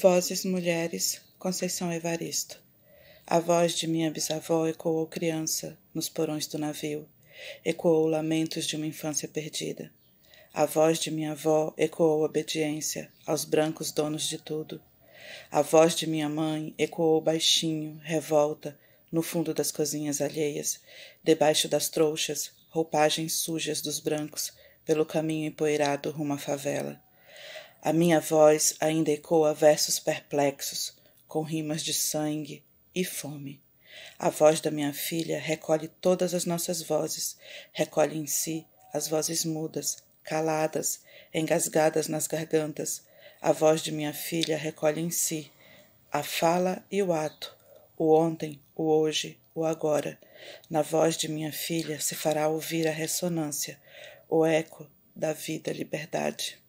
Vozes Mulheres, Conceição Evaristo. A voz de minha bisavó ecoou criança nos porões do navio, ecoou lamentos de uma infância perdida. A voz de minha avó ecoou obediência aos brancos donos de tudo. A voz de minha mãe ecoou baixinho, revolta, no fundo das cozinhas alheias, debaixo das trouxas, roupagens sujas dos brancos, pelo caminho empoeirado rumo à favela. A minha voz ainda ecoa versos perplexos, com rimas de sangue e fome. A voz da minha filha recolhe todas as nossas vozes, recolhe em si as vozes mudas, caladas, engasgadas nas gargantas. A voz de minha filha recolhe em si a fala e o ato, o ontem, o hoje, o agora. Na voz de minha filha se fará ouvir a ressonância, o eco da vida-liberdade.